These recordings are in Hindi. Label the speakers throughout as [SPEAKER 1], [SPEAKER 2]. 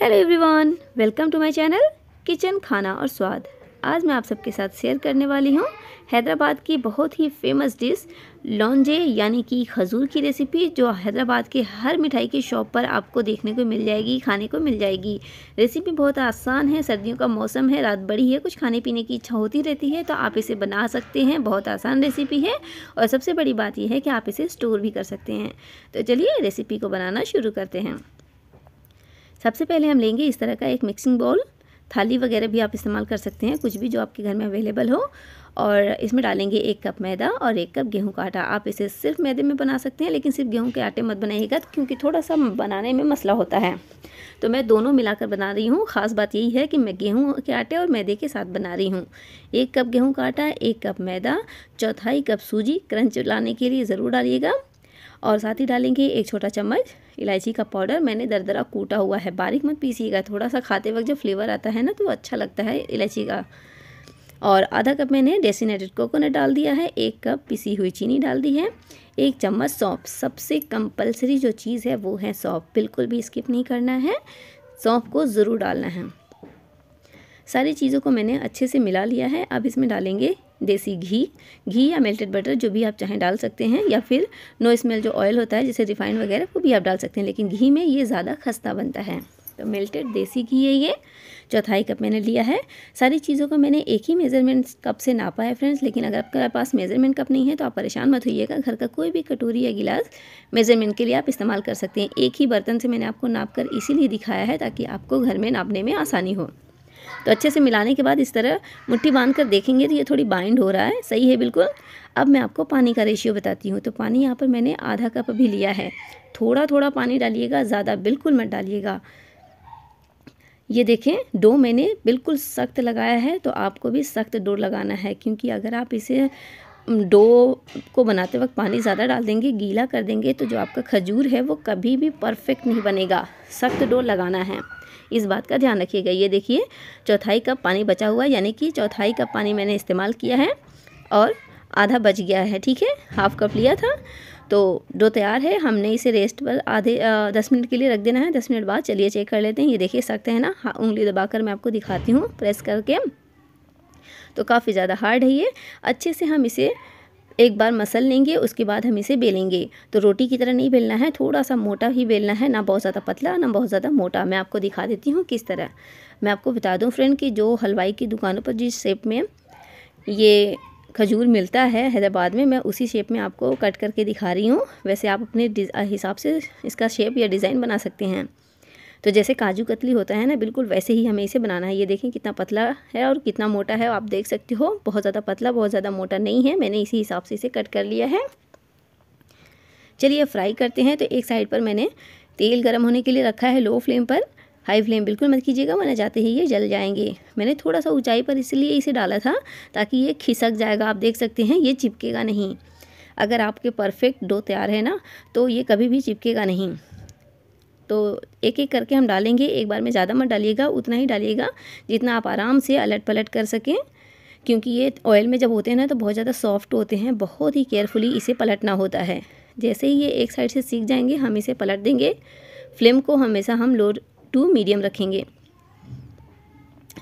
[SPEAKER 1] hello everyone welcome to my channel kitchen खाना और स्वाद आज मैं आप सबके साथ शेयर करने वाली हूँ हैदराबाद की बहुत ही फेमस डिश लॉन्जे यानी कि खजूर की रेसिपी जो हैदराबाद के हर मिठाई की शॉप पर आपको देखने को मिल जाएगी खाने को मिल जाएगी रेसिपी बहुत आसान है सर्दियों का मौसम है रात बड़ी है कुछ खाने पीने की इच्छा होती रहती है तो आप इसे बना सकते हैं बहुत आसान रेसिपी है और सबसे बड़ी बात यह है कि आप इसे स्टोर भी कर सकते हैं तो चलिए रेसिपी को बनाना शुरू करते हैं सबसे पहले हम लेंगे इस तरह का एक मिक्सिंग बाउल थाली वगैरह भी आप इस्तेमाल कर सकते हैं कुछ भी जो आपके घर में अवेलेबल हो और इसमें डालेंगे एक कप मैदा और एक कप गेहूं का आटा आप इसे सिर्फ मैदे में बना सकते हैं लेकिन सिर्फ गेहूं के आटे मत बनाइएगा क्योंकि थोड़ा सा बनाने में मसला होता है तो मैं दोनों मिलाकर बना रही हूँ ख़ास बात यही है कि मैं गेहूँ के आटे और मैदे के साथ बना रही हूँ एक कप गेहूँ का आटा एक कप मैदा चौथाई कप सूजी क्रंच लाने के लिए ज़रूर डालिएगा और साथ ही डालेंगे एक छोटा चम्मच इलायची का पाउडर मैंने दरदरा कूटा हुआ है बारीक मत पीसीएगा थोड़ा सा खाते वक्त जो फ्लेवर आता है ना तो अच्छा लगता है इलायची का और आधा कप मैंने डेसिनेटेड कोकोनट डाल दिया है एक कप पिसी हुई चीनी डाल दी है एक चम्मच सौंप सबसे कंपलसरी जो चीज़ है वो है सौंप बिल्कुल भी स्किप नहीं करना है सौंफ को ज़रूर डालना है सारी चीज़ों को मैंने अच्छे से मिला लिया है अब इसमें डालेंगे देसी घी घी या मेल्टेड बटर जो भी आप चाहें डाल सकते हैं या फिर नो स्मेल जो ऑयल होता है जैसे रिफाइंड वगैरह वो भी आप डाल सकते हैं लेकिन घी में ये ज़्यादा खस्ता बनता है तो मेल्टेड देसी घी है ये चौथाई कप मैंने लिया है सारी चीज़ों को मैंने एक ही मेज़रमेंट कप से नापा है फ्रेंड्स लेकिन अगर आपके पास मेज़रमेंट कप नहीं है तो आप परेशान मत होइएगा घर का कोई भी कटोरी या गिलास मेज़रमेंट के लिए आप इस्तेमाल कर सकते हैं एक ही बर्तन से मैंने आपको नाप कर इसीलिए दिखाया है ताकि आपको घर में नापने में आसानी हो तो अच्छे से मिलाने के बाद इस तरह मुट्ठी बांध कर देखेंगे तो ये थोड़ी बाइंड हो रहा है सही है बिल्कुल अब मैं आपको पानी का रेशियो बताती हूँ तो पानी यहाँ पर मैंने आधा कप भी लिया है थोड़ा थोड़ा पानी डालिएगा ज़्यादा बिल्कुल मत डालिएगा ये देखें डो मैंने बिल्कुल सख्त लगाया है तो आपको भी सख्त डो लगाना है क्योंकि अगर आप इसे डो को बनाते वक्त पानी ज़्यादा डाल देंगे गीला कर देंगे तो जो आपका खजूर है वो कभी भी परफेक्ट नहीं बनेगा सख्त डो लगाना है इस बात का ध्यान रखिएगा ये देखिए चौथाई कप पानी बचा हुआ यानी कि चौथाई कप पानी मैंने इस्तेमाल किया है और आधा बच गया है ठीक है हाफ कप लिया था तो डो तैयार है हमने इसे रेस्ट पर आधे आ, दस मिनट के लिए रख देना है दस मिनट बाद चलिए चेक कर लेते हैं ये देखिए सकते हैं ना हाँ, उंगली दबाकर मैं आपको दिखाती हूँ प्रेस करके तो काफ़ी ज़्यादा हार्ड है ये अच्छे से हम इसे एक बार मसल लेंगे उसके बाद हम इसे बेलेंगे तो रोटी की तरह नहीं बेलना है थोड़ा सा मोटा ही बेलना है ना बहुत ज़्यादा पतला ना बहुत ज़्यादा मोटा मैं आपको दिखा देती हूँ किस तरह मैं आपको बता दूँ फ्रेंड कि जो हलवाई की दुकानों पर जिस शेप में ये खजूर मिलता है हैदराबाद में मैं उसी शेप में आपको कट करके दिखा रही हूँ वैसे आप अपने हिसाब से इसका शेप या डिज़ाइन बना सकते हैं तो जैसे काजू कतली होता है ना बिल्कुल वैसे ही हमें इसे बनाना है ये देखें कितना पतला है और कितना मोटा है आप देख सकते हो बहुत ज़्यादा पतला बहुत ज़्यादा मोटा नहीं है मैंने इसी हिसाब से इसे कट कर लिया है चलिए फ्राई करते हैं तो एक साइड पर मैंने तेल गर्म होने के लिए रखा है लो फ्लेम पर हाई फ्लेम बिल्कुल मत कीजिएगा वरना जाते ही ये जल जाएंगे मैंने थोड़ा सा ऊंचाई पर इसलिए इसे डाला था ताकि ये खिसक जाएगा आप देख सकते हैं ये चिपकेगा नहीं अगर आपके परफेक्ट डो तैयार है ना तो ये कभी भी चिपकेगा नहीं तो एक एक करके हम डालेंगे एक बार में ज़्यादा मत डालिएगा उतना ही डालिएगा जितना आप आराम से अलट पलट कर सकें क्योंकि ये ऑयल में जब होते हैं ना तो बहुत ज़्यादा सॉफ्ट होते हैं बहुत ही केयरफुली इसे पलटना होता है जैसे ही ये एक साइड से सीख जाएंगे हम इसे पलट देंगे फ्लेम को हमेशा हम लो टू मीडियम रखेंगे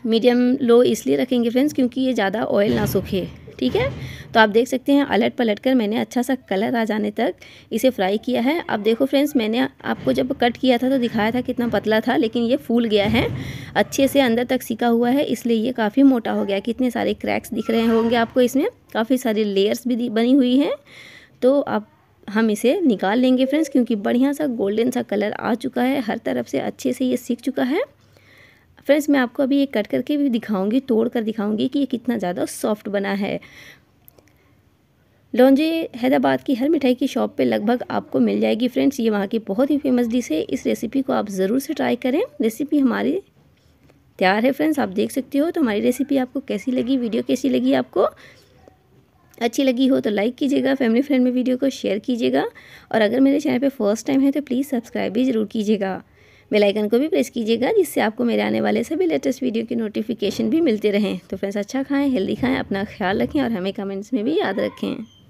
[SPEAKER 1] मीडियम लो इसलिए रखेंगे फ्रेंड्स क्योंकि ये ज़्यादा ऑयल ना सूखे ठीक है तो आप देख सकते हैं अलट पलट कर मैंने अच्छा सा कलर आ जाने तक इसे फ्राई किया है अब देखो फ्रेंड्स मैंने आपको जब कट किया था तो दिखाया था कितना पतला था लेकिन ये फूल गया है अच्छे से अंदर तक सीखा हुआ है इसलिए ये काफ़ी मोटा हो गया कितने सारे क्रैक्स दिख रहे होंगे आपको इसमें काफ़ी सारी लेयर्स भी बनी हुई हैं तो आप हम इसे निकाल लेंगे फ्रेंड्स क्योंकि बढ़िया सा गोल्डन सा कलर आ चुका है हर तरफ से अच्छे से ये सीख चुका है फ्रेंड्स मैं आपको अभी ये कट करके भी दिखाऊंगी तोड़ कर दिखाऊंगी कि ये कितना ज़्यादा सॉफ्ट बना है लॉन्जे हैदराबाद की हर मिठाई की शॉप पे लगभग आपको मिल जाएगी फ्रेंड्स ये वहाँ की बहुत ही फेमस डिश है इस रेसिपी को आप ज़रूर से ट्राई करें रेसिपी हमारी तैयार है फ्रेंड्स आप देख सकते हो तो हमारी रेसिपी आपको कैसी लगी वीडियो कैसी लगी आपको अच्छी लगी हो तो लाइक कीजिएगा फैमिली फ्रेंड में वीडियो को शेयर कीजिएगा और अगर मेरे चैनल पे फर्स्ट टाइम है तो प्लीज़ सब्सक्राइब भी ज़रूर कीजिएगा बेल आइकन को भी प्रेस कीजिएगा जिससे आपको मेरे आने वाले सभी लेटेस्ट वीडियो की नोटिफिकेशन भी मिलते रहें तो फ्रेंड्स अच्छा खाएँ हेल्दी खाएँ अपना ख्याल रखें और हमें कमेंट्स में भी याद रखें